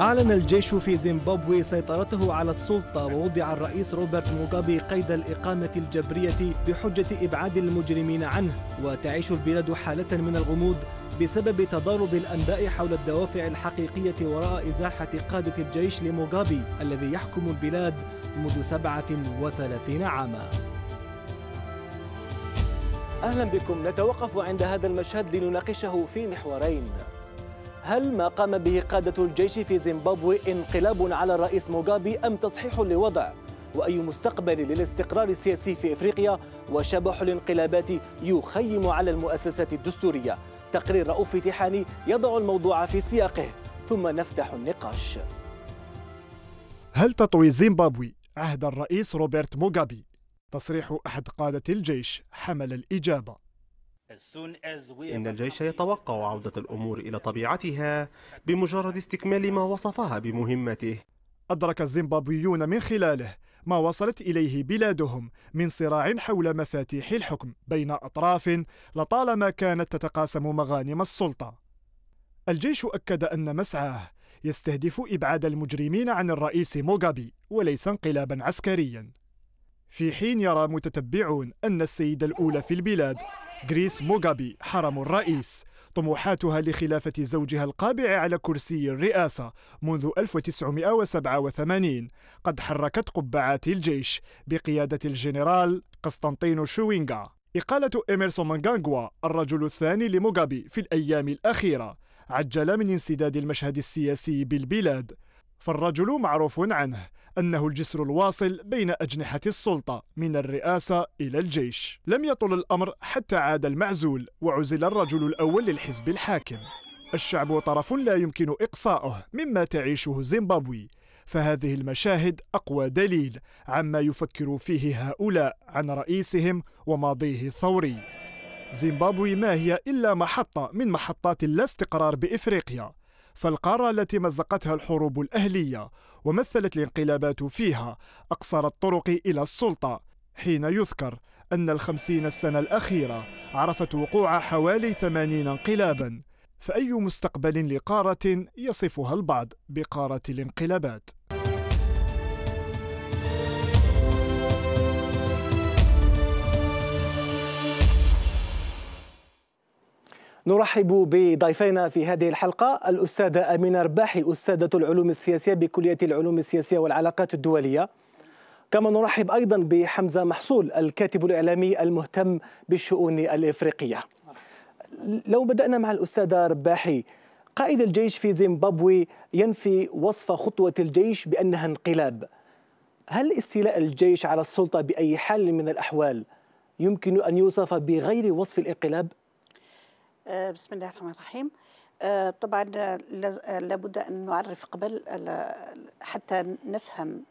أعلن الجيش في زيمبابوي سيطرته على السلطة ووضع الرئيس روبرت موغابي قيد الإقامة الجبرية بحجة إبعاد المجرمين عنه وتعيش البلاد حالة من الغموض بسبب تضارب الأنباء حول الدوافع الحقيقية وراء إزاحة قادة الجيش لموغابي الذي يحكم البلاد منذ 37 عاماً أهلا بكم نتوقف عند هذا المشهد لنناقشه في محورين هل ما قام به قادة الجيش في زيمبابوي انقلاب على الرئيس موغابي أم تصحيح لوضع؟ وأي مستقبل للاستقرار السياسي في إفريقيا وشبح الانقلابات يخيم على المؤسسات الدستورية تقرير رؤوف تحاني يضع الموضوع في سياقه ثم نفتح النقاش هل تطوي زيمبابوي عهد الرئيس روبرت موغابي؟ تصريح أحد قادة الجيش حمل الإجابة إن الجيش يتوقع عودة الأمور إلى طبيعتها بمجرد استكمال ما وصفها بمهمته أدرك الزيمبابويون من خلاله ما وصلت إليه بلادهم من صراع حول مفاتيح الحكم بين أطراف لطالما كانت تتقاسم مغانم السلطة الجيش أكد أن مسعاه يستهدف إبعاد المجرمين عن الرئيس موغابي وليس انقلابا عسكريا في حين يرى متتبعون أن السيدة الأولى في البلاد غريس موغابي حرم الرئيس طموحاتها لخلافة زوجها القابع على كرسي الرئاسة منذ 1987 قد حركت قبعات الجيش بقيادة الجنرال قسطنطين شوينغا إقالة إيمرسون مانغانغوا الرجل الثاني لموغابي في الأيام الأخيرة عجل من انسداد المشهد السياسي بالبلاد فالرجل معروف عنه أنه الجسر الواصل بين أجنحة السلطة من الرئاسة إلى الجيش لم يطل الأمر حتى عاد المعزول وعزل الرجل الأول للحزب الحاكم الشعب طرف لا يمكن إقصاؤه مما تعيشه زيمبابوي فهذه المشاهد أقوى دليل عما يفكر فيه هؤلاء عن رئيسهم وماضيه الثوري زيمبابوي ما هي إلا محطة من محطات استقرار بإفريقيا فالقارة التي مزقتها الحروب الأهلية ومثلت الانقلابات فيها أقصر الطرق إلى السلطة حين يذكر أن الخمسين السنة الأخيرة عرفت وقوع حوالي ثمانين انقلابا فأي مستقبل لقارة يصفها البعض بقارة الانقلابات نرحب بضيفينا في هذه الحلقة الأستاذة أمينة رباحي أستاذة العلوم السياسية بكلية العلوم السياسية والعلاقات الدولية كما نرحب أيضا بحمزة محصول الكاتب الإعلامي المهتم بالشؤون الإفريقية لو بدأنا مع الأستاذة رباحي قائد الجيش في زيمبابوي ينفي وصف خطوة الجيش بأنها انقلاب هل استيلاء الجيش على السلطة بأي حال من الأحوال يمكن أن يوصف بغير وصف الانقلاب؟ آه، بسم الله الرحمن الرحيم آه، طبعا لابد أن نعرف قبل حتى نفهم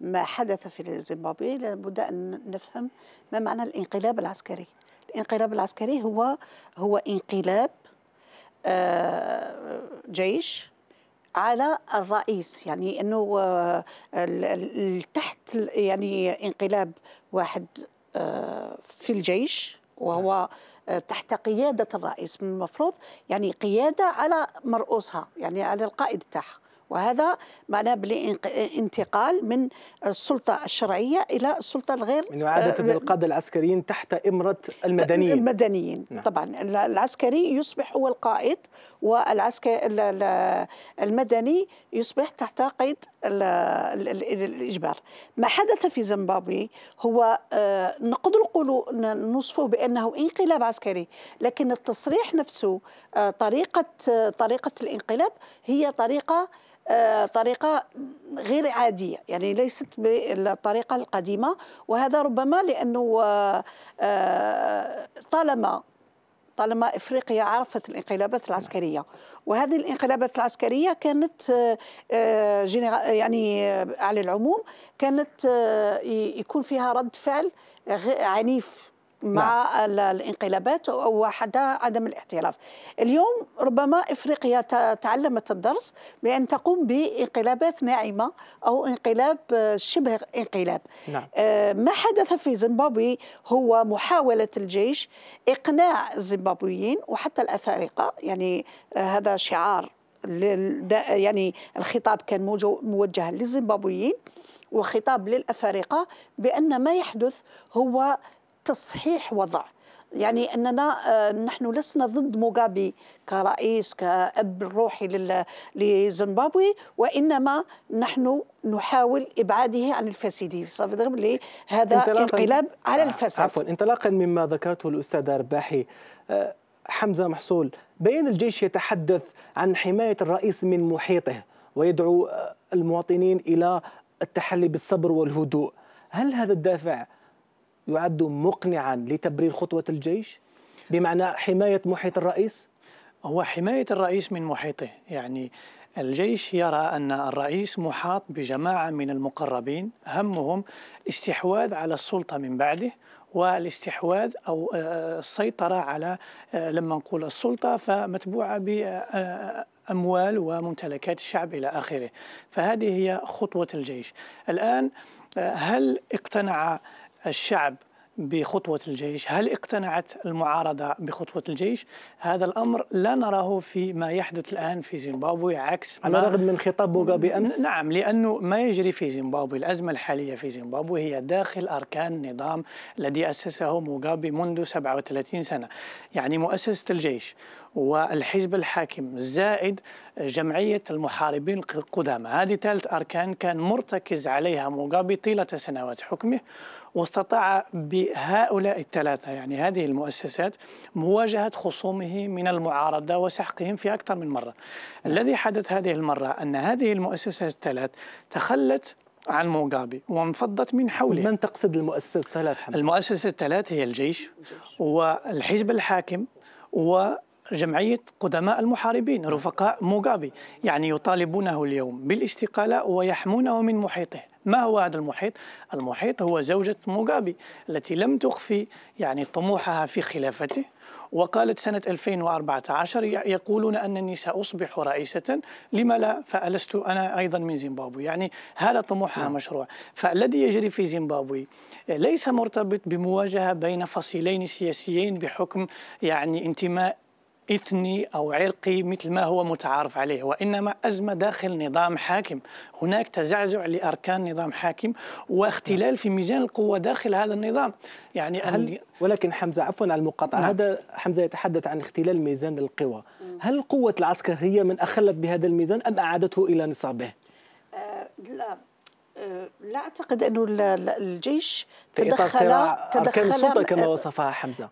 ما حدث في زيمبابوي لابد أن نفهم ما معنى الانقلاب العسكري الانقلاب العسكري هو هو انقلاب آه، جيش على الرئيس يعني انه تحت يعني انقلاب واحد في الجيش وهو نعم. آه، تحت قيادة الرئيس من المفروض يعني قيادة على مرؤوسها يعني على القائد تاعها وهذا معناه بالانتقال من السلطة الشرعية إلى السلطة الغير من إعادة آه، القادة العسكريين تحت إمرة المدنيين المدنيين نعم. طبعا العسكري يصبح هو القائد والعسكري المدني يصبح تحت قيد الإجبار ما حدث في زيمبابوي هو آه، نقدر القول نصفه بأنه انقلاب عسكري لكن التصريح نفسه آه، طريقة طريقة الانقلاب هي طريقة طريقة غير عادية يعني ليست بالطريقة القديمة وهذا ربما لأنه آه، آه، طالما طالما افريقيا عرفت الانقلابات العسكريه وهذه الانقلابات العسكريه كانت آه، يعني على العموم كانت يكون فيها رد فعل عنيف مع نعم. الانقلابات وحتى عدم الاحتراف اليوم ربما إفريقيا تعلمت الدرس بأن تقوم بانقلابات ناعمة أو انقلاب آه، شبه انقلاب نعم. آه، ما حدث في زيمبابوي هو محاولة الجيش إقناع الزيمبابويين وحتى الأفارقة يعني آه، هذا شعار يعني الخطاب كان موجه للزيمبابويين وخطاب للأفارقة بأن ما يحدث هو تصحيح وضع يعني اننا آه، نحن لسنا ضد موغابي كرئيس كاب الروحي لزيمبابوي وانما نحن نحاول ابعاده عن الفاسدين صافي هذا انقلاب على آه، الفساد عفوا انطلاقا مما ذكرته الاستاذه رباحي آه، حمزه محصول بين الجيش يتحدث عن حمايه الرئيس من محيطه ويدعو المواطنين الى التحلي بالصبر والهدوء هل هذا الدافع يعد مقنعا لتبرير خطوة الجيش بمعنى حماية محيط الرئيس؟ هو حماية الرئيس من محيطه يعني الجيش يرى أن الرئيس محاط بجماعة من المقربين همهم الاستحواذ على السلطة من بعده والاستحواذ أو آه، السيطرة على آه، لما نقول السلطة فمتبوعة بأموال وممتلكات الشعب إلى آخره فهذه هي خطوة الجيش الآن آه، هل اقتنع الشعب بخطوة الجيش هل اقتنعت المعارضة بخطوة الجيش هذا الأمر لا نراه في ما يحدث الآن في زيمبابوي عكس على الرغم من خطاب موغابي أمس نعم لأنه ما يجري في زيمبابوي الأزمة الحالية في زيمبابوي هي داخل أركان النظام الذي أسسه موغابي منذ 37 سنة يعني مؤسسة الجيش والحزب الحاكم زائد جمعية المحاربين القدامى هذه ثالث أركان كان مرتكز عليها موغابي طيلة سنوات حكمه واستطاع بهؤلاء الثلاثة يعني هذه المؤسسات مواجهة خصومه من المعارضة وسحقهم في أكثر من مرة نعم. الذي حدث هذه المرة أن هذه المؤسسات الثلاث تخلت عن موغابي وانفضت من حوله من تقصد المؤسسة الثلاث المؤسسة الثلاث هي الجيش, الجيش. والحزب الحاكم و جمعية قدماء المحاربين رفقاء موغابي يعني يطالبونه اليوم بالاستقالة ويحمونه من محيطه ما هو هذا المحيط؟ المحيط هو زوجة موغابي التي لم تخفي يعني طموحها في خلافته وقالت سنة 2014 يقولون أنني سأصبح رئيسة لما لا فألست أنا أيضا من زيمبابوي يعني هذا طموحها نعم. مشروع فالذي يجري في زيمبابوي ليس مرتبط بمواجهة بين فصيلين سياسيين بحكم يعني انتماء إثني أو عرقي مثل ما هو متعارف عليه وإنما أزمة داخل نظام حاكم هناك تزعزع لأركان نظام حاكم واختلال في ميزان القوة داخل هذا النظام يعني هل ولكن حمزة عفوا على المقاطعة نعم. هذا حمزة يتحدث عن اختلال ميزان القوى هل قوة العسكر هي من أخلت بهذا الميزان أم أعادته إلى نصابه؟ آه، لا آه، لا اعتقد انه الجيش تدخل تدخل السلطه كما آه، وصفها حمزه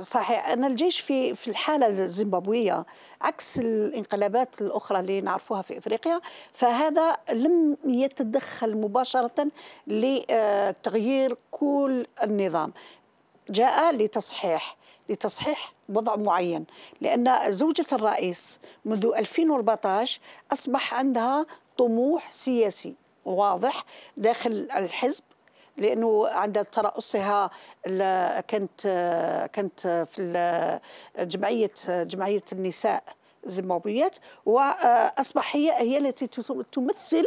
صحيح أن الجيش في في الحالة الزيمبابوية عكس الانقلابات الأخرى اللي نعرفوها في إفريقيا فهذا لم يتدخل مباشرة لتغيير كل النظام جاء لتصحيح لتصحيح وضع معين لأن زوجة الرئيس منذ 2014 أصبح عندها طموح سياسي واضح داخل الحزب لانه عند ترأسها كانت كانت في جمعيه جمعيه النساء الزيمبابويات واصبح هي هي التي تمثل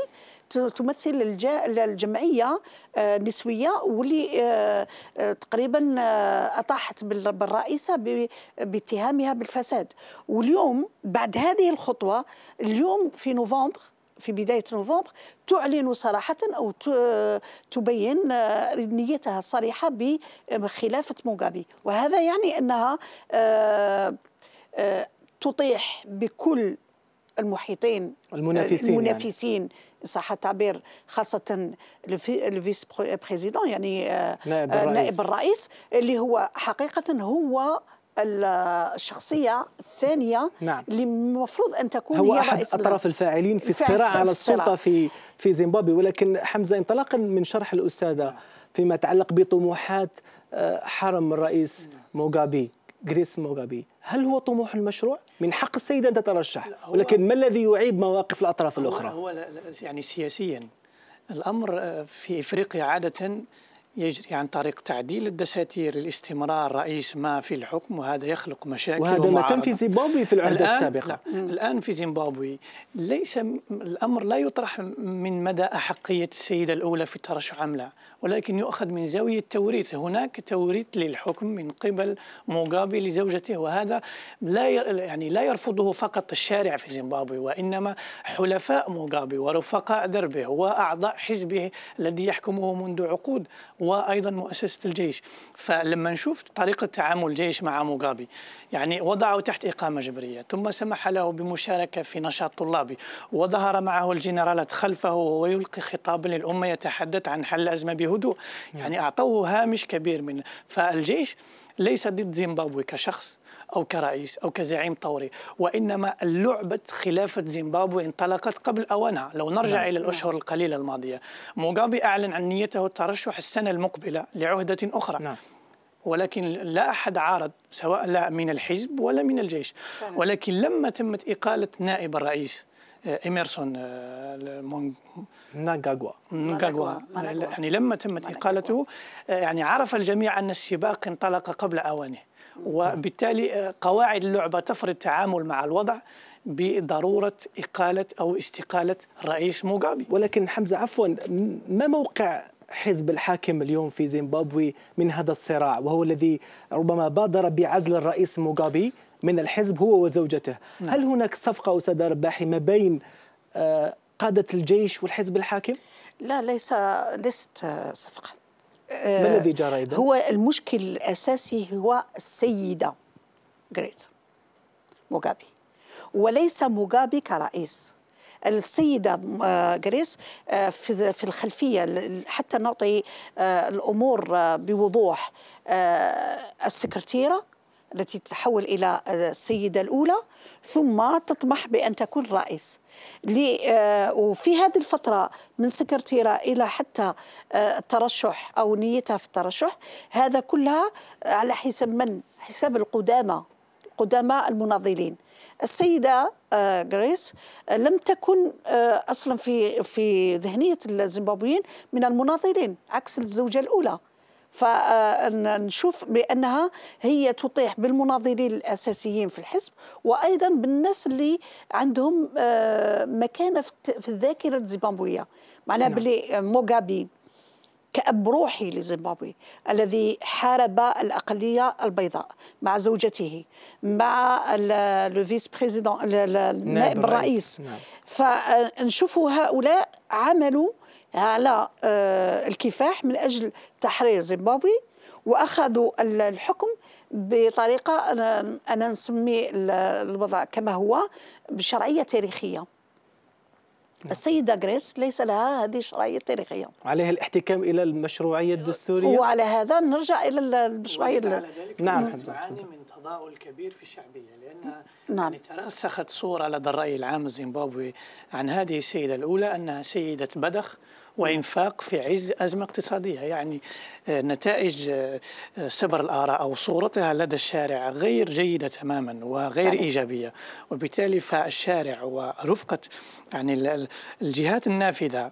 تمثل الجمعيه آه، النسويه واللي آه، تقريبا آه، اطاحت بالرئيسه باتهامها بالفساد واليوم بعد هذه الخطوه اليوم في نوفمبر في بداية نوفمبر تعلن صراحة أو تبين نيتها الصريحة بخلافة موغابي وهذا يعني أنها آه، آه، تطيح بكل المحيطين المنافسين يعني. المنافسين يعني. صح التعبير خاصة الفيس بريزيدون يعني آه، نائب الرئيس. نائب الرئيس اللي هو حقيقة هو الشخصيه الثانيه نعم. اللي المفروض ان تكون هو هي احد رئيس اطراف الفاعلين في الصراع على السلطه في في زيمبابوي ولكن حمزه انطلاقا من شرح الاستاذه فيما يتعلق بطموحات آه، حرم الرئيس موغابي غريس موغابي هل هو طموح المشروع؟ من حق السيدة أن تترشح ولكن ما الذي يعيب مواقف الأطراف الأخرى؟ هو يعني سياسيا الأمر آه، في إفريقيا عادة يجري عن طريق تعديل الدساتير لاستمرار رئيس ما في الحكم وهذا يخلق مشاكل وهذا ما تم في زيمبابوي في العهدة السابقة الآن في زيمبابوي ليس الأمر لا يطرح من مدى أحقية السيدة الأولى في الترشح أم لا ولكن يؤخذ من زاوية توريث هناك توريث للحكم من قبل موغابي لزوجته وهذا لا يعني لا يرفضه فقط الشارع في زيمبابوي وإنما حلفاء موغابي ورفقاء دربه وأعضاء حزبه الذي يحكمه منذ عقود وايضا مؤسسه الجيش فلما نشوف طريقه تعامل الجيش مع موغابي يعني وضعه تحت اقامه جبريه ثم سمح له بمشاركه في نشاط طلابي وظهر معه الجنرالات خلفه وهو يلقي خطابا للامه يتحدث عن حل الازمه بهدوء نعم. يعني اعطوه هامش كبير من فالجيش ليس ضد زيمبابوي كشخص أو كرئيس أو كزعيم طوري وإنما لعبة خلافة زيمبابوي انطلقت قبل أوانها لو نرجع نعم. إلى الأشهر نعم. القليلة الماضية موغابي أعلن عن نيته الترشح السنة المقبلة لعهدة أخرى نعم. ولكن لا أحد عارض سواء لا من الحزب ولا من الجيش ولكن لما تمت إقالة نائب الرئيس آه، ايمرسون آه، ناغاغوا ناغاغوا يعني لما تمت إقالته آه، يعني عرف الجميع أن السباق انطلق قبل أوانه وبالتالي قواعد اللعبة تفرض التعامل مع الوضع بضرورة إقالة أو استقالة رئيس موغابي ولكن حمزة عفوا ما موقع حزب الحاكم اليوم في زيمبابوي من هذا الصراع وهو الذي ربما بادر بعزل الرئيس موغابي من الحزب هو وزوجته نعم. هل هناك صفقة أستاذ رباحي ما بين آه، قادة الجيش والحزب الحاكم؟ لا ليس ليست آه، صفقة ما آه، الذي جرى إذن؟ هو المشكل الأساسي هو السيدة غريت موغابي وليس موغابي كرئيس السيده غريس في الخلفيه حتى نعطي الامور بوضوح السكرتيره التي تتحول إلى آه، السيدة الأولى ثم تطمح بأن تكون رئيس آه، وفي هذه الفترة من سكرتيرة إلى حتى آه، الترشح أو نيتها في الترشح هذا كلها على حساب من؟ حساب القدامى قدماء المناضلين السيده غريس لم تكن اصلا في في ذهنيه الزيمبابويين من المناضلين عكس الزوجه الاولى فنشوف بأنها هي تطيح بالمناضلين الأساسيين في الحزب وأيضا بالناس اللي عندهم آه، مكانة في الذاكرة الزيمبابوية معناها نعم. بلي موغابي كأب روحي لزيمبابوي الذي حارب الأقلية البيضاء مع زوجته مع لو فيس بريزيدون النائب الرئيس, الرئيس. نعم. هؤلاء عملوا على آه، الكفاح من أجل تحرير زيمبابوي وأخذوا الحكم بطريقة أنا نسمي الوضع كما هو بشرعية تاريخية نعم. السيدة غريس ليس لها هذه الشرعية التاريخية عليها الاحتكام إلى المشروعية الدستورية وعلى هذا نرجع إلى المشروعية على ذلك نعم تعاني من تضاؤل كبير في الشعبية لأن نعم. يعني ترسخت صورة لدى الرأي العام الزيمبابوي عن هذه السيدة الأولى أنها سيدة بدخ وإنفاق في عز أزمة اقتصادية يعني آه، نتائج سبر آه، آه، الآراء أو صورتها لدى الشارع غير جيدة تماما وغير صحيح. إيجابية وبالتالي فالشارع ورفقة يعني الجهات النافذة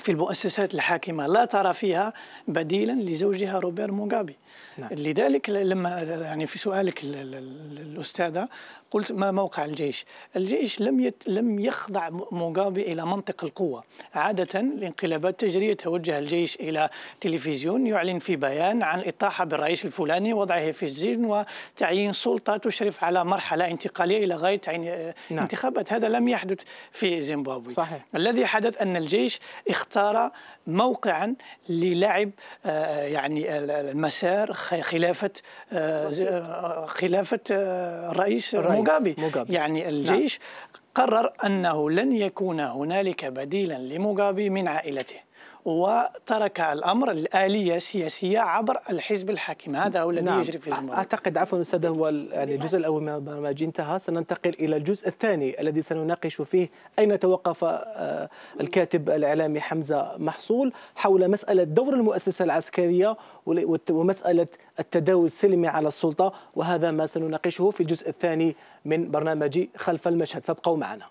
في المؤسسات الحاكمة لا ترى فيها بديلا لزوجها روبير موغابي نعم. لذلك لما يعني في سؤالك الأستاذة قلت ما موقع الجيش الجيش لم يت لم يخضع موغابي إلى منطق القوة عادة الانقلابات التجرية يتوجه الجيش إلى تلفزيون يعلن في بيان عن إطاحة بالرئيس الفلاني وضعه في السجن وتعيين سلطة تشرف على مرحلة انتقالية إلى غاية عين... نعم. انتخابات هذا لم يحدث في زيمبابوي صحيح. الذي حدث أن الجيش اختار موقعا للعب آه، يعني المسار خلافه آه، آه، خلافه الرئيس موغابي يعني نعم. الجيش قرر انه لن يكون هنالك بديلا لموغابي من عائلته وترك الأمر الآلية السياسية عبر الحزب الحاكم هذا هو الذي نعم. يجري في زمره أعتقد عفوا أستاذ هو يعني الجزء الأول من البرنامج انتهى سننتقل إلى الجزء الثاني الذي سنناقش فيه أين توقف آه، الكاتب الإعلامي حمزة محصول حول مسألة دور المؤسسة العسكرية ومسألة التداول السلمي على السلطة وهذا ما سنناقشه في الجزء الثاني من برنامج خلف المشهد فابقوا معنا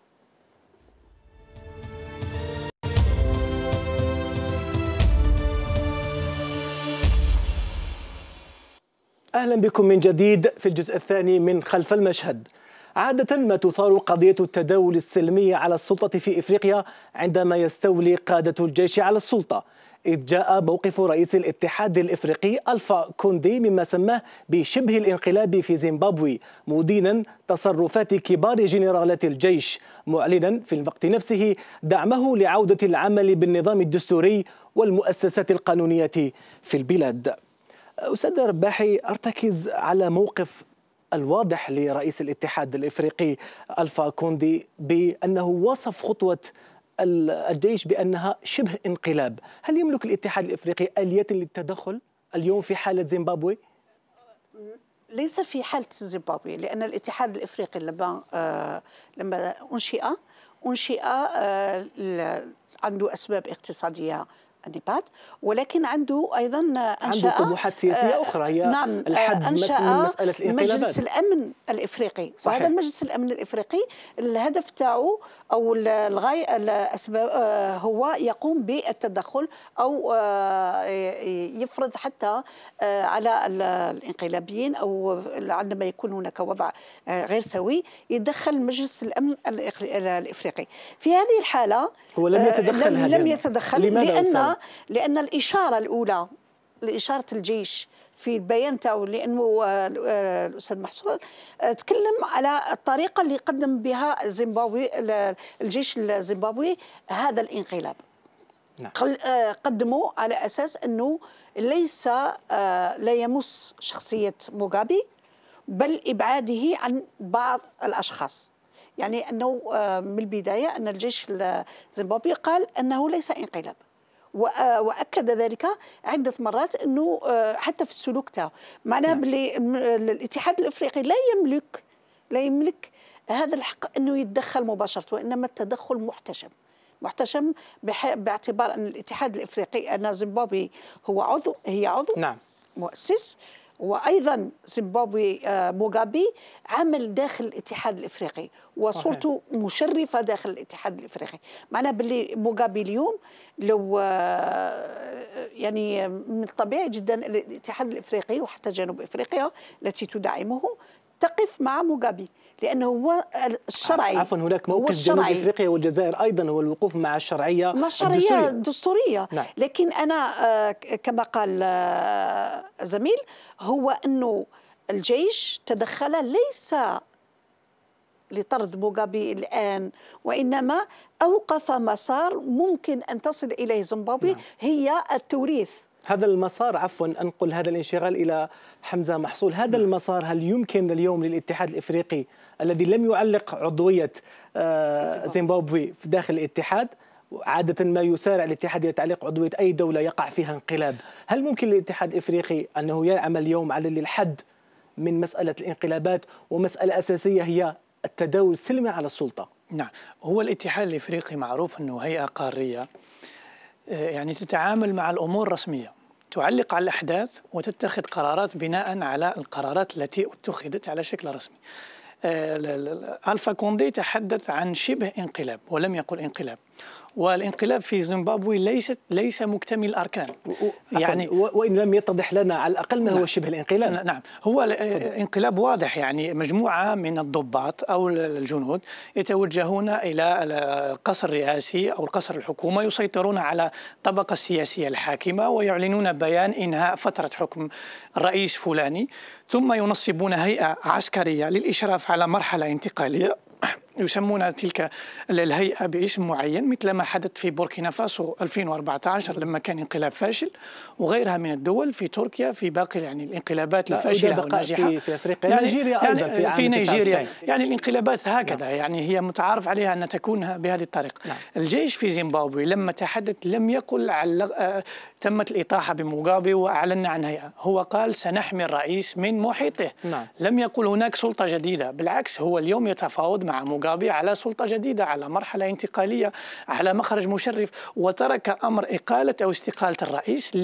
أهلا بكم من جديد في الجزء الثاني من خلف المشهد عادة ما تثار قضية التداول السلمي على السلطة في إفريقيا عندما يستولي قادة الجيش على السلطة إذ جاء موقف رئيس الاتحاد الإفريقي ألفا كوندي مما سماه بشبه الانقلاب في زيمبابوي مدينا تصرفات كبار جنرالات الجيش معلنا في الوقت نفسه دعمه لعودة العمل بالنظام الدستوري والمؤسسات القانونية في البلاد أستاذ رباحي أرتكز على موقف الواضح لرئيس الاتحاد الإفريقي ألفا كوندي بأنه وصف خطوة الجيش بأنها شبه انقلاب هل يملك الاتحاد الإفريقي آلية للتدخل اليوم في حالة زيمبابوي؟ ليس في حالة زيمبابوي لأن الاتحاد الإفريقي لما آه، لما أنشئ أنشئ آه، عنده أسباب اقتصادية النبات ولكن عنده ايضا انشا عنده طموحات سياسيه آه، اخرى هي نعم آه، الحد آه من مساله الانقلابات مجلس الامن الافريقي صحيح. وهذا المجلس الامن الافريقي الهدف تاعو او الغايه الاسباب آه، هو يقوم بالتدخل او يفرض حتى على الانقلابيين او عندما يكون هناك وضع غير سوي يتدخل مجلس الامن الافريقي في هذه الحاله هو لم يتدخل لم يتدخل لماذا لان لان الاشاره الاولى لاشاره الجيش في البيان تاعو لانه آه، آه، الاستاذ محصول آه، تكلم على الطريقه اللي قدم بها زيمبابوي الجيش الزيمبابوي هذا الانقلاب نعم. قدموا على اساس انه ليس لا يمس شخصيه موغابي بل ابعاده عن بعض الاشخاص يعني انه من البدايه ان الجيش الزيمبابوي قال انه ليس انقلاب واكد ذلك عده مرات انه آه، حتى في السلوك تاعه معناها نعم. باللي الاتحاد الافريقي لا يملك لا يملك هذا الحق انه يتدخل مباشره وانما التدخل محتشم محتشم باعتبار ان الاتحاد الافريقي ان زيمبابوي هو عضو هي عضو نعم مؤسس وايضا زيمبابوي آه، موغابي عمل داخل الاتحاد الافريقي وصورته مشرفه داخل الاتحاد الافريقي معنا باللي موغابي اليوم لو آه، يعني من الطبيعي جدا الاتحاد الافريقي وحتى جنوب افريقيا التي تدعمه تقف مع موغابي لانه هو الشرعي عفوا هناك موقف جنوب افريقيا والجزائر ايضا هو الوقوف مع الشرعيه مع الشرعيه الدستوريه, الدستورية. نعم. لكن انا آه، كما قال آه، زميل هو انه الجيش تدخل ليس لطرد موغابي الآن وإنما أوقف مسار ممكن أن تصل إليه زيمبابوي نعم. هي التوريث هذا المسار عفوا انقل هذا الانشغال الى حمزه محصول، هذا نعم. المسار هل يمكن اليوم للاتحاد الافريقي الذي لم يعلق عضويه آه، زيمبابوي في داخل الاتحاد عادة ما يسارع الاتحاد إلى تعليق عضوية أي دولة يقع فيها انقلاب هل ممكن للاتحاد الإفريقي أنه يعمل اليوم على الحد من مسألة الانقلابات ومسألة أساسية هي التداول السلمي على السلطة نعم هو الاتحاد الإفريقي معروف أنه هيئة قارية يعني تتعامل مع الامور رسميه تعلق على الاحداث وتتخذ قرارات بناء على القرارات التي اتخذت على شكل رسمي آه، الفا كوندي تحدث عن شبه انقلاب ولم يقل انقلاب والانقلاب في زيمبابوي ليست ليس مكتمل الاركان يعني وان لم يتضح لنا على الاقل ما هو نعم. شبه الانقلاب نعم هو انقلاب واضح يعني مجموعه من الضباط او الجنود يتوجهون الى القصر الرئاسي او القصر الحكومه يسيطرون على الطبقه السياسيه الحاكمه ويعلنون بيان انهاء فتره حكم الرئيس فلاني ثم ينصبون هيئه عسكريه للاشراف على مرحله انتقاليه يسمون تلك الهيئة باسم معين مثل ما حدث في بوركينا فاسو 2014 لما كان انقلاب فاشل وغيرها من الدول في تركيا في باقي يعني الانقلابات الفاشلة والناجحة في, في أفريقيا يعني نيجيريا يعني أيضا في, عام في نيجيريا يعني الانقلابات هكذا نعم. يعني هي متعارف عليها أن تكون بهذه الطريقة نعم. الجيش في زيمبابوي لما تحدث لم يقل على آه، تمت الإطاحة بموغابي وأعلنا عن هيئة هو قال سنحمي الرئيس من محيطه نعم. لم يقل هناك سلطة جديدة بالعكس هو اليوم يتفاوض مع موغابي موغابي على سلطة جديدة على مرحلة انتقالية على مخرج مشرف وترك أمر إقالة أو استقالة الرئيس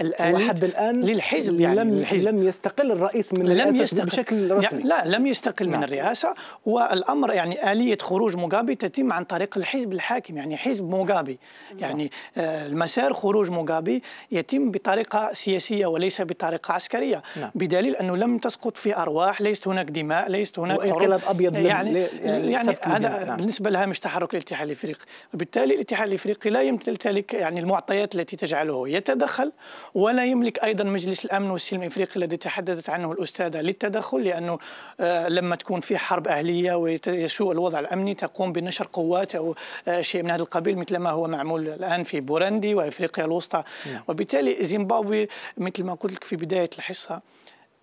الآن وحد الآن للحزب يعني لم, للحزب. لم يستقل الرئيس من لم يستقل بشكل يعني رسمي يعني لا لم يستقل نعم. من الرئاسة والأمر يعني آلية خروج موغابي تتم عن طريق الحزب الحاكم يعني حزب موغابي يعني آه المسار خروج موغابي يتم بطريقة سياسية وليس بطريقة عسكرية نعم. بدليل أنه لم تسقط في أرواح ليست هناك دماء ليست هناك انقلاب أبيض يعني, آه، يعني, يعني هذا نعم. بالنسبة لها مش تحرك الاتحاد الافريقي وبالتالي الاتحاد الافريقي لا يمتلك يعني المعطيات التي تجعله يتدخل ولا يملك أيضا مجلس الأمن والسلم الإفريقي الذي تحدثت عنه الأستاذة للتدخل لأنه آه، لما تكون في حرب أهلية ويسوء الوضع الأمني تقوم بنشر قوات أو آه، شيء من هذا القبيل مثل ما هو معمول الآن في بورندي وإفريقيا الوسطى نعم. وبالتالي زيمبابوي مثل ما قلت لك في بداية الحصة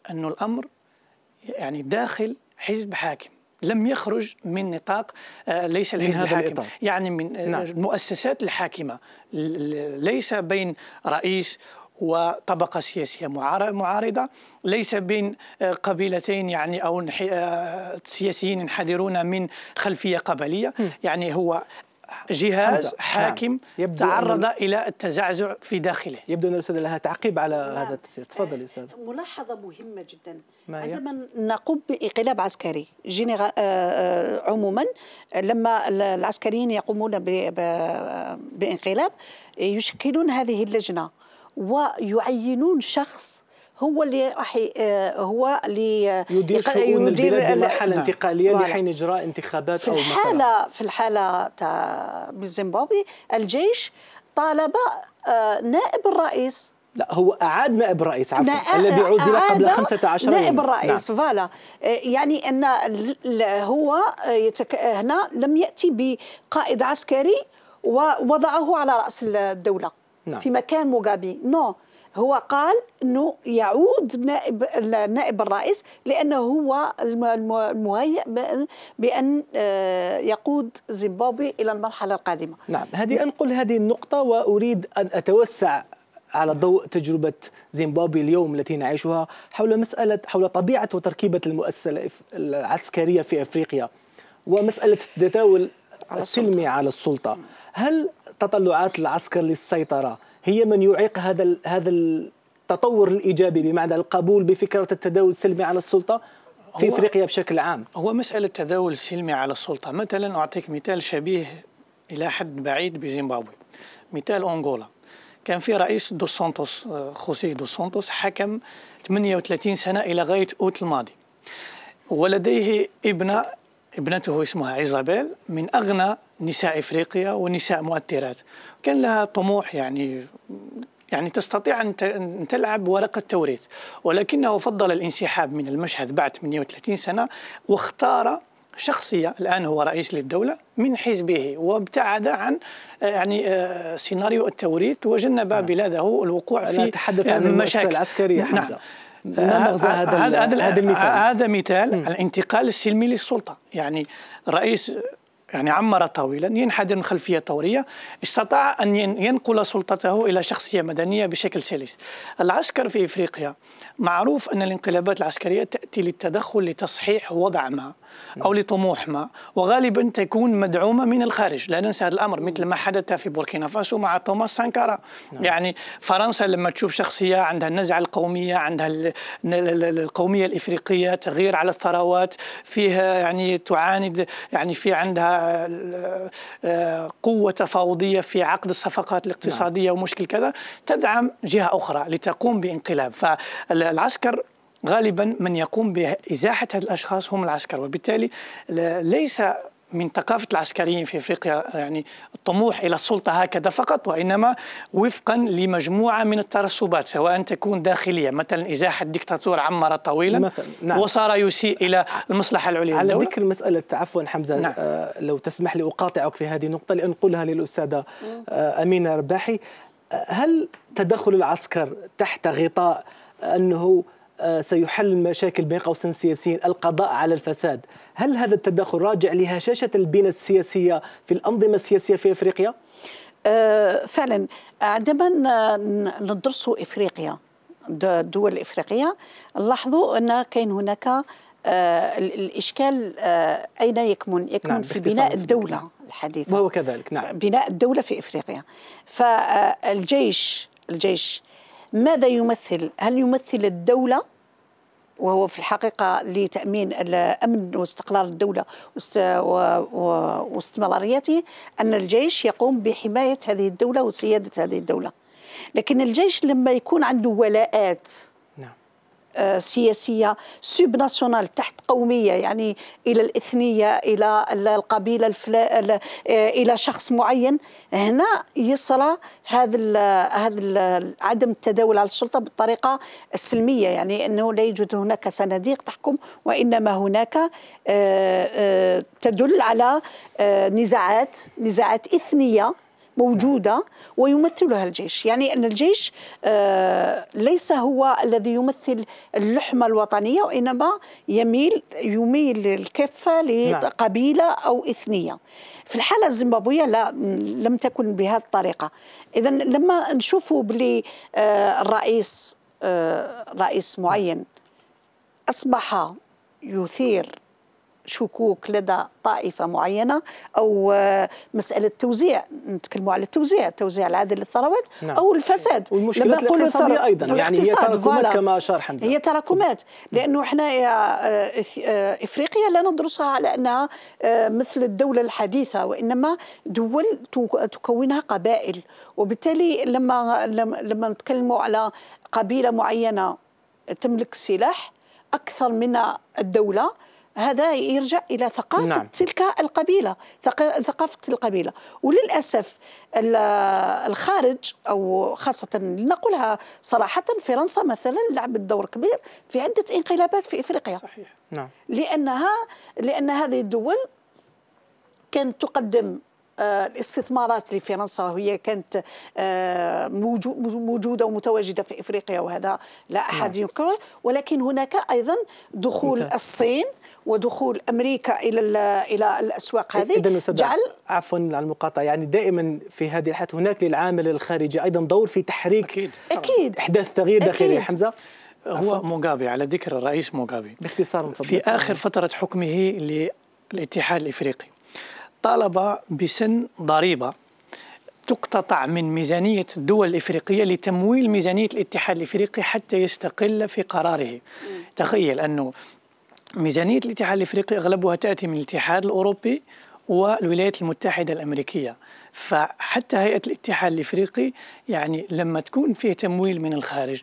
أنه الأمر يعني داخل حزب حاكم لم يخرج من نطاق آه، ليس الحزب الحاكم الإطار. يعني من نعم. المؤسسات الحاكمه ليس بين رئيس وطبقة سياسية معارضة ليس بين آه، قبيلتين يعني أو آه، سياسيين ينحدرون من خلفية قبلية يعني هو جهاز حمزة. نعم. حاكم نعم. تعرض أن... الى التزعزع في داخله يبدو ان الاستاذ لها تعقيب على نعم. هذا التفسير تفضل يا استاذ آه، ملاحظه مهمه جدا عندما نقوم بانقلاب عسكري آه... عموما لما العسكريين يقومون بانقلاب يشكلون هذه اللجنه ويعينون شخص هو اللي راح آه، هو اللي يدير شؤون يدير البلاد بمرحله نعم. انتقاليه نعم. لحين اجراء انتخابات في الحاله في الحاله تاع بالزيمبابوي الجيش طالب آه، نائب الرئيس لا هو أعاد نائب الرئيس عفوا الذي عزل قبل 15 يوم نائب الرئيس نعم. فوالا آه، يعني أن هو يتك... هنا لم يأتي بقائد عسكري ووضعه على رأس الدولة نعم. في مكان موغابي نو هو قال انه يعود نائب نائب الرئيس لانه هو المهيئ بان آه، يقود زيمبابوي الى المرحله القادمه. نعم هذه انقل هذه النقطه واريد ان اتوسع على ضوء تجربة زيمبابوي اليوم التي نعيشها حول مسألة حول طبيعة وتركيبة المؤسسة العسكرية في أفريقيا ومسألة التداول السلمي على السلطة هل تطلعات العسكر للسيطره هي من يعيق هذا هذا التطور الايجابي بمعنى القبول بفكره التداول السلمي على السلطه في افريقيا بشكل عام هو مساله التداول السلمي على السلطه مثلا اعطيك مثال شبيه الى حد بعيد بزيمبابوي مثال انغولا كان في رئيس دو سانتوس آه، خوسيه دو سانتوس حكم 38 سنه الى غايه اوت الماضي ولديه ابنه ابنته اسمها ايزابيل من اغنى نساء افريقيا ونساء مؤثرات كان لها طموح يعني يعني تستطيع ان تلعب ورقه توريث ولكنه فضل الانسحاب من المشهد بعد 38 سنه واختار شخصيه الان هو رئيس للدوله من حزبه وابتعد عن يعني آه، سيناريو التوريث وجنب نعم. بلاده الوقوع في تحدث يعني عن المشاكل العسكريه نعم. حمزه نعم. هذا هذا هذا المثال هذا مثال الانتقال السلمي للسلطه يعني رئيس يعني عمر طويلا ينحدر من خلفيه ثوريه استطاع ان ينقل سلطته الى شخصيه مدنيه بشكل سلس. العسكر في افريقيا معروف ان الانقلابات العسكريه تاتي للتدخل لتصحيح وضع ما أو لطموح ما وغالبا تكون مدعومة من الخارج لا ننسى هذا الأمر مثل ما حدث في بوركينا فاسو مع توماس سانكارا نعم. يعني فرنسا لما تشوف شخصية عندها النزعة القومية عندها القومية الإفريقية تغيير على الثروات فيها يعني تعاند يعني في عندها آه، قوة تفاوضية في عقد الصفقات الاقتصادية نعم. ومشكل كذا تدعم جهة أخرى لتقوم بانقلاب فالعسكر غالبا من يقوم بازاحه هذه الاشخاص هم العسكر وبالتالي ليس من ثقافة العسكريين في إفريقيا يعني الطموح إلى السلطة هكذا فقط وإنما وفقا لمجموعة من الترسبات سواء تكون داخلية مثلا إزاحة الدكتاتور عمر طويلا مثلا نعم. وصار يسيء إلى المصلحة العليا على ذكر مسألة عفوا حمزة نعم. آه لو تسمح لي أقاطعك في هذه النقطة لأنقلها للأستاذة آه أمينة رباحي آه، هل تدخل العسكر تحت غطاء أنه آه، سيحل مشاكل بين قوسين سياسيين القضاء على الفساد هل هذا التدخل راجع لهشاشة البنى السياسية في الأنظمة السياسية في إفريقيا؟ آه، فعلا عندما ندرس إفريقيا الدول الإفريقية لاحظوا أن كاين هناك آه، الاشكال اين يكمن؟ يكمن نعم في بناء الدوله الحديثه وهو كذلك نعم بناء الدوله في افريقيا فالجيش الجيش ماذا يمثل؟ هل يمثل الدولة وهو في الحقيقة لتأمين الأمن واستقرار الدولة واستمراريته أن الجيش يقوم بحماية هذه الدولة وسيادة هذه الدولة لكن الجيش لما يكون عنده ولاءات آه، سياسية سوب ناسيونال تحت قومية يعني إلى الإثنية إلى القبيلة الفلا آه، إلى شخص معين هنا يصرى هذا ال هذا ال عدم التداول على السلطة بالطريقة السلمية يعني أنه لا يوجد هناك صناديق تحكم وإنما هناك آه، تدل على نزاعات نزاعات إثنية موجودة ويمثلها الجيش يعني أن الجيش آه، ليس هو الذي يمثل اللحمة الوطنية وإنما يميل يميل الكفة نعم. لقبيلة أو إثنية في الحالة الزيمبابوية لا لم تكن بهذه الطريقة إذا لما نشوفوا بلي الرئيس آه، آه، رئيس معين أصبح يثير شكوك لدى طائفة معينة أو آه، مسألة توزيع نتكلموا على التوزيع توزيع العادل للثروات نعم. أو الفساد والمشكلة الاقتصادية أيضا يعني هي تراكمات كما أشار حمزة هي تراكمات لأنه إحنا آه، آه، إفريقيا لا ندرسها على أنها مثل الدولة الحديثة وإنما دول تكونها قبائل وبالتالي لما لما نتكلموا على قبيلة معينة تملك السلاح أكثر من الدولة هذا يرجع الى ثقافه نعم. تلك القبيله ثقافه القبيله وللاسف الخارج او خاصه لنقولها صراحه فرنسا مثلا لعبت دور كبير في عده انقلابات في افريقيا صحيح نعم لانها لان هذه الدول كانت تقدم آه، الاستثمارات لفرنسا وهي كانت آه، موجودة ومتواجدة في إفريقيا وهذا لا أحد نعم. ينكره ولكن هناك أيضا دخول الصين ودخول امريكا الى الى الاسواق هذه إذن جعل عفوا على المقاطعه يعني دائما في هذه الحالات هناك للعامل الخارجي ايضا دور في تحريك اكيد, أكيد. احداث تغيير داخلي حمزه هو موغابي على ذكر الرئيس موغابي باختصار في اخر فتره حكمه للاتحاد الافريقي طالب بسن ضريبه تقتطع من ميزانية الدول الإفريقية لتمويل ميزانية الاتحاد الإفريقي حتى يستقل في قراره تخيل أنه ميزانية الاتحاد الافريقي اغلبها تاتي من الاتحاد الاوروبي والولايات المتحدة الأمريكية فحتى هيئة الاتحاد الإفريقي يعني لما تكون فيه تمويل من الخارج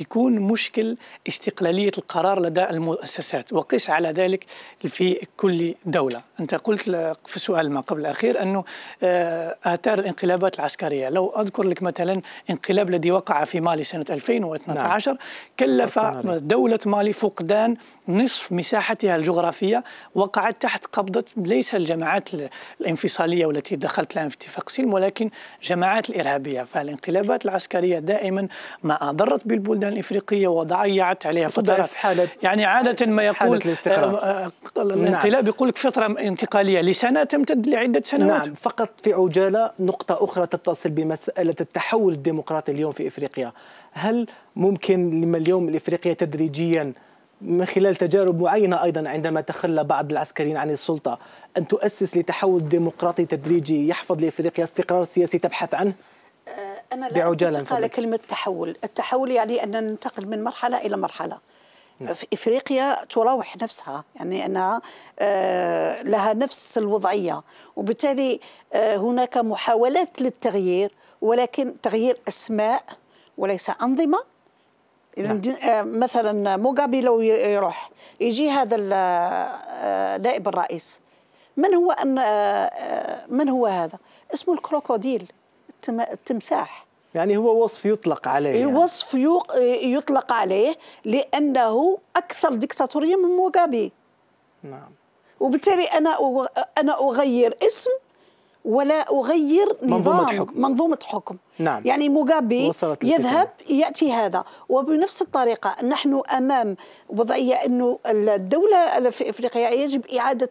يكون مشكل استقلالية القرار لدى المؤسسات وقس على ذلك في كل دولة أنت قلت في السؤال ما قبل الأخير أنه آه، آثار الانقلابات العسكرية لو أذكر لك مثلا انقلاب الذي وقع في مالي سنة 2012 نعم. كلف دولة مالي فقدان نصف مساحتها الجغرافية وقعت تحت قبضة ليس الجماعات الانفصالية والتي دخلت لها في اتفاق سلم ولكن جماعات الإرهابية فالانقلابات العسكرية دائما ما أضرت بالبلدان الافريقيه وضعيه عليها فتره في حاله يعني عاده ما يقول الاستقرار آه، آه، نعم. الانقلاب يقول لك فتره انتقاليه لسنه تمتد لعده سنوات نعم فقط في عجاله نقطه اخرى تتصل بمساله التحول الديمقراطي اليوم في افريقيا هل ممكن لما اليوم الافريقيه تدريجيا من خلال تجارب معينة أيضا عندما تخلى بعض العسكريين عن السلطة أن تؤسس لتحول ديمقراطي تدريجي يحفظ لإفريقيا استقرار سياسي تبحث عنه؟ أنا لا بعجالة على كلمة تحول التحول يعني أن ننتقل من مرحلة إلى مرحلة نعم. في افريقيا تراوح نفسها يعني انها آه، لها نفس الوضعيه وبالتالي آه، هناك محاولات للتغيير ولكن تغيير اسماء وليس انظمه نعم. آه، مثلا موغابي لو يروح يجي هذا نائب الرئيس من هو أن من هو هذا اسمه الكروكوديل التمساح يعني هو وصف يطلق عليه إيه، يعني. وصف إيه، يطلق عليه لانه اكثر ديكتاتوريه من موغابي نعم وبالتالي انا انا اغير اسم ولا اغير نظام منظومه حكم, منظومة حكم. نعم. يعني موغابي يذهب ياتي هذا وبنفس الطريقه نحن امام وضعيه انه الدوله في افريقيا يجب اعاده,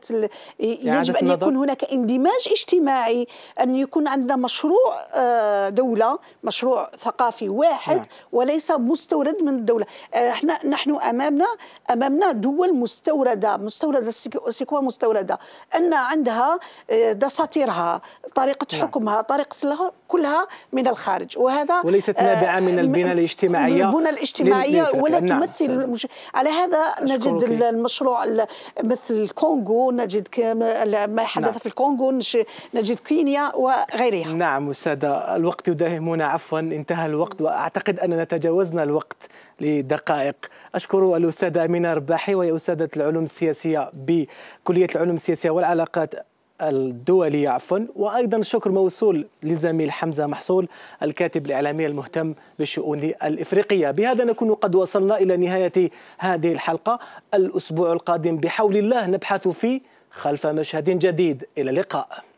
إعادة يجب ان يكون هناك اندماج اجتماعي ان يكون عندنا مشروع آه، دوله مشروع ثقافي واحد نعم. وليس مستورد من الدوله آه، احنا نحن امامنا امامنا دول مستورده مستورده سكوى مستورده ان عندها آه، دساتيرها طريقه نعم. حكمها طريقه لها كلها من الخارج وهذا وليست آه، نابعة من البنى الاجتماعية البنى الاجتماعية ولا نعم تمثل المش... على هذا نجد المشروع مثل الكونغو نجد ما حدث نعم. في الكونغو نجد كينيا وغيرها نعم أستاذة الوقت يداهمنا عفوا انتهى الوقت وأعتقد أننا تجاوزنا الوقت لدقائق أشكر الأستاذة أمينة رباحي وهي أستاذة العلوم السياسية بكلية العلوم السياسية والعلاقات الدولي عفوا وايضا شكر موصول لزميل حمزه محصول الكاتب الاعلامي المهتم بالشؤون الافريقيه بهذا نكون قد وصلنا الى نهايه هذه الحلقه الاسبوع القادم بحول الله نبحث في خلف مشهد جديد الى اللقاء